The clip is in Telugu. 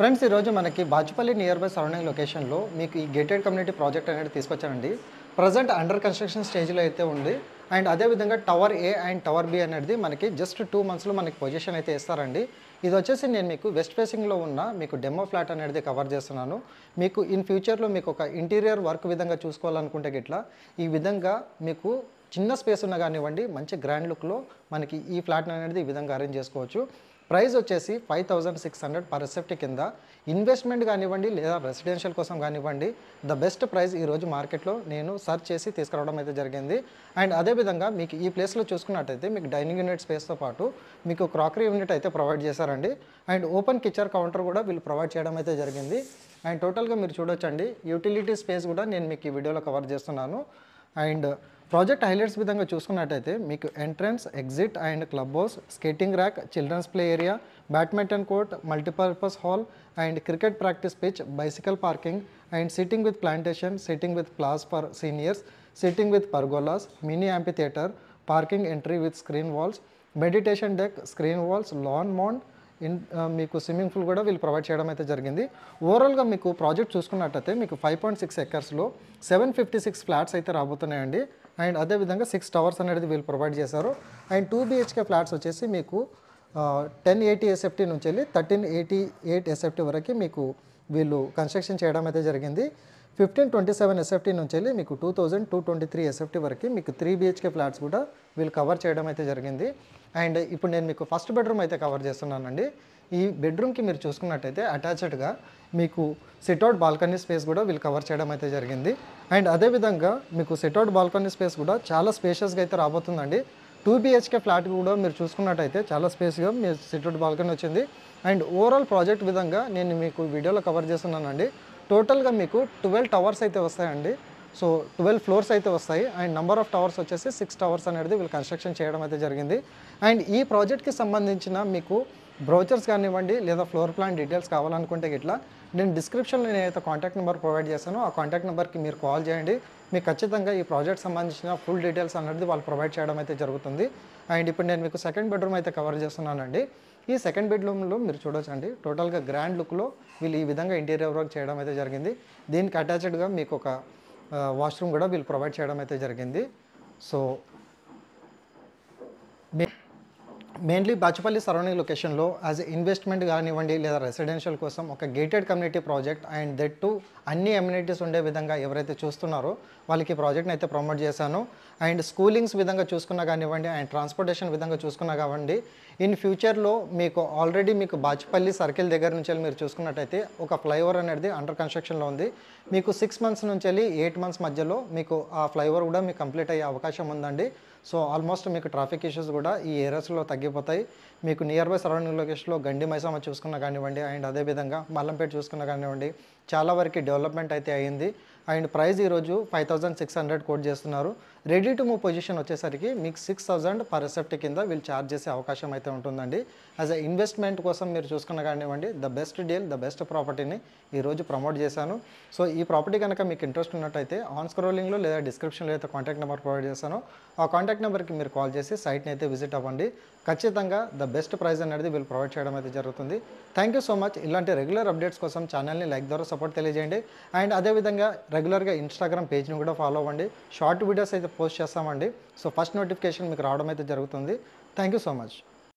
ఫ్రెండ్స్ ఈరోజు మనకి బాచుపల్లి నియర్ బై సరౌండింగ్ లొకేషన్లో మీకు ఈ గేటెడ్ కమ్యూనిటీ ప్రాజెక్ట్ అనేది తీసుకొచ్చానండి ప్రజెంట్ అండర్ కన్స్ట్రక్షన్ స్టేజ్లో అయితే ఉంది అండ్ అదేవిధంగా tower A and tower B అనేది మనకి జస్ట్ టూ మంత్స్లో మనకి పొజిషన్ అయితే ఇస్తారండి ఇది వచ్చేసి నేను మీకు వెస్ట్ ఫేసింగ్లో ఉన్న మీకు డెమో ఫ్లాట్ అనేది కవర్ చేస్తున్నాను మీకు ఇన్ ఫ్యూచర్లో మీకు ఒక ఇంటీరియర్ వర్క్ విధంగా చూసుకోవాలనుకుంటే గిట్లా ఈ విధంగా మీకు చిన్న స్పేస్ ఉన్న కానివ్వండి మంచి గ్రాండ్ లుక్లో మనకి ఈ ఫ్లాట్ అనేది ఈ విధంగా అరేంజ్ చేసుకోవచ్చు ప్రైస్ వచ్చేసి five thousand six hundred per సెఫ్ట్ కింద ఇన్వెస్ట్మెంట్ కానివ్వండి లేదా రెసిడెన్షియల్ కోసం కానివ్వండి ద బెస్ట్ ప్రైస్ ఈరోజు మార్కెట్లో నేను సర్చ్ చేసి తీసుకురావడం అయితే జరిగింది అండ్ అదేవిధంగా మీకు ఈ ప్లేస్లో చూసుకున్నట్టయితే మీకు డైనింగ్ యూనిట్ స్పేస్తో పాటు మీకు క్రాకరీ యూనిట్ అయితే ప్రొవైడ్ చేశారండి అండ్ ఓపెన్ కిచెన్ కౌంటర్ కూడా వీళ్ళు ప్రొవైడ్ చేయడం అయితే జరిగింది అండ్ టోటల్గా మీరు చూడొచ్చండి యూటిలిటీ స్పేస్ కూడా నేను మీకు ఈ వీడియోలో కవర్ చేస్తున్నాను and uh, project highlights vidhanga chusukunnataithe meeku entrance exit and club house skating rack children's play area badminton court multipurpose hall and cricket practice pitch bicycle parking and seating with plantation sitting with plaza for seniors sitting with pergolas mini amphitheater parking entry with screen walls meditation deck screen walls lawn mount in మీకు స్విమ్మింగ్ పూల్ కూడా వీళ్ళు ప్రొవైడ్ చేయడం అయితే జరిగింది ఓవరాల్గా మీకు ప్రాజెక్ట్ చూసుకున్నట్టయితే మీకు ఫైవ్ పాయింట్ సిక్స్ ఎకర్స్లో సెవెన్ ఫిఫ్టీ సిక్స్ ఫ్లాట్స్ అయితే రాబోతున్నాయండి అండ్ అదేవిధంగా సిక్స్ టవర్స్ అనేది వీళ్ళు ప్రొవైడ్ చేశారు అండ్ టూ బీహెచ్కే ఫ్లాట్స్ వచ్చేసి మీకు టెన్ ఎయిటీ ఎస్ఎఫ్టీ నుంచి వెళ్ళి థర్టీన్ ఎయిటీ ఎయిట్ ఎస్ఎఫ్టీ వరకు మీకు వీళ్ళు కన్స్ట్రక్షన్ చేయడం అయితే జరిగింది ఫిఫ్టీన్ ట్వంటీ సెవెన్ ఎస్ఎఫ్టీ నుంచి వెళ్ళి మీకు two thousand two twenty three SFT వరకు మీకు త్రీ బీహెచ్కే ఫ్లాట్స్ కూడా వీళ్ళు కవర్ చేయడం అయితే జరిగింది అండ్ ఇప్పుడు నేను మీకు ఫస్ట్ బెడ్రూమ్ అయితే కవర్ చేస్తున్నానండి ఈ బెడ్రూమ్కి మీరు చూసుకున్నట్టయితే అటాచ్డ్గా మీకు సిట్అవుట్ బాల్కనీ స్పేస్ కూడా వీళ్ళు కవర్ చేయడం అయితే జరిగింది అండ్ అదేవిధంగా మీకు సిట్అవుట్ బాల్కనీ స్పేస్ కూడా చాలా స్పేషియస్గా అయితే రాబోతుందండి టూ బీహెచ్కే ఫ్లాట్ కూడా మీరు చూసుకున్నట్టయితే చాలా స్పేస్గా మీ సిట్అవుట్ బాల్కనీ వచ్చింది అండ్ ఓవరాల్ ప్రాజెక్ట్ విధంగా నేను మీకు వీడియోలో కవర్ చేస్తున్నానండి టోటల్గా మీకు ట్వెల్వ్ టవర్స్ అయితే వస్తాయండి సో ట్వెల్వ్ ఫ్లోర్స్ అయితే వస్తాయి అండ్ నెంబర్ ఆఫ్ టవర్స్ వచ్చేసి సిక్స్ టవర్స్ అనేది వీళ్ళు కన్స్ట్రక్షన్ చేయడం అయితే జరిగింది అండ్ ఈ ప్రాజెక్ట్కి సంబంధించిన మీకు బ్రౌచర్స్ కానివ్వండి లేదా ఫ్లోర్ ప్లాన్ డీటెయిల్స్ కావాలనుకుంటే ఇట్లా నేను డిస్క్రిప్షన్లో నేనైతే కాంటాక్ట్ నెంబర్ ప్రొవైడ్ చేశాను ఆ కాంటాక్ట్ నెంబర్కి మీరు కాల్ చేయండి మీకు ఖచ్చితంగా ఈ ప్రాజెక్ట్ సంబంధించిన ఫుల్ డీటెయిల్స్ అనేది వాళ్ళు ప్రొవైడ్ చేయడం అయితే జరుగుతుంది అండ్ ఇప్పుడు నేను మీకు సెకండ్ బెడ్రూమ్ అయితే కవర్ చేస్తున్నానండి ఈ సెకండ్ బెడ్రూమ్లో మీరు చూడొచ్చు అండి టోటల్గా గ్రాండ్ లుక్లో వీళ్ళు ఈ విధంగా ఇంటీరియర్ వర్క్ చేయడం అయితే జరిగింది దీనికి అటాచ్డ్గా మీకు ఒక వాష్రూమ్ కూడా వీళ్ళు ప్రొవైడ్ చేయడం అయితే జరిగింది సో మెయిన్లీ బాచుపల్లి సరౌండింగ్ లొకేషన్లో యాజ్ ఇన్వెస్ట్మెంట్ కానివ్వండి లేదా రెసిడెన్షియల్ కోసం ఒక gated community project and that too అన్ని ఎమ్యూనిటీస్ ఉండే విధంగా ఎవరైతే చూస్తున్నారో వాళ్ళకి ప్రాజెక్ట్ని అయితే ప్రమోట్ చేశాను అండ్ స్కూలింగ్స్ విధంగా చూసుకున్నా కానివ్వండి అండ్ ట్రాన్స్పోర్టేషన్ విధంగా చూసుకున్నా కావండి ఇన్ ఫ్యూచర్లో మీకు ఆల్రెడీ మీకు బాచుపల్లి సర్కిల్ దగ్గర నుంచి మీరు చూసుకున్నట్టయితే ఒక ఫ్లైఓవర్ అనేది అండర్ కన్స్ట్రక్షన్లో ఉంది మీకు సిక్స్ మంత్స్ నుంచి వెళ్ళి ఎయిట్ మంత్స్ మధ్యలో మీకు ఆ ఫ్లైఓవర్ కూడా మీకు కంప్లీట్ అయ్యే అవకాశం ఉందండి సో ఆల్మోస్ట్ మీకు ట్రాఫిక్ ఇష్యూస్ కూడా ఈ ఏరియాస్లో తగ్గిపోతాయి మీకు నియర్ బై సరౌండింగ్ లొకేషన్లో గండి మైసమ్మ చూసుకున్నా కానివ్వండి అండ్ అదేవిధంగా మల్లంపేట చూసుకున్నా కానివ్వండి చాలా వరకు డెవలప్మెంట్ అయితే అయింది అండ్ ప్రైస్ ఈరోజు five thousand six hundred quote చేస్తున్నారు రెడీ టు మూవ్ పొజిషన్ వచ్చేసరికి మీకు సిక్స్ థౌసండ్ పర్ సెఫ్ట్ కింద వీళ్ళు ఛార్జ్ చేసే అవకాశం అయితే ఉంటుందండి యాజ్ అ ఇన్వెస్ట్మెంట్ కోసం మీరు చూసుకున్న కానివ్వండి the best deal the best ప్రాపర్టీని ఈరోజు ప్రమోట్ చేశాను సో ఈ ప్రాపర్టీ కనుక మీకు ఇంట్రెస్ట్ ఉన్నట్టయితే ఆన్ స్క్రోలింగ్లో లేదా డిస్క్రిప్షన్లో అయితే కాంటాక్ట్ నెంబర్ ప్రొవైడ్ చేశాను ఆ కాంటాక్ట్ నెంబర్కి మీరు కాల్ చేసి సైట్ని అయితే విజిట్ అవ్వండి ఖచ్చితంగా ద బెస్ట్ ప్రైజ్ అనేది వీళ్ళు ప్రొవైడ్ చేయడం అయితే జరుగుతుంది థ్యాంక్ యూ సో మచ్ ఇలాంటి రెగ్యులర్ అప్డేట్స్ కోసం ఛానల్ని లైక్ ద్వారా సపోర్ట్ తెలియజేయండి అండ్ అదేవిధంగా రెగ్యులర్గా ఇన్స్టాగ్రామ్ పేజ్ని కూడా ఫాలో అవ్వండి షార్ట్ వీడియోస్ అయితే పోస్ట్ చేస్తామండి సో ఫస్ట్ నోటిఫికేషన్ మీకు రావడం అయితే జరుగుతుంది థ్యాంక్ యూ సో మచ్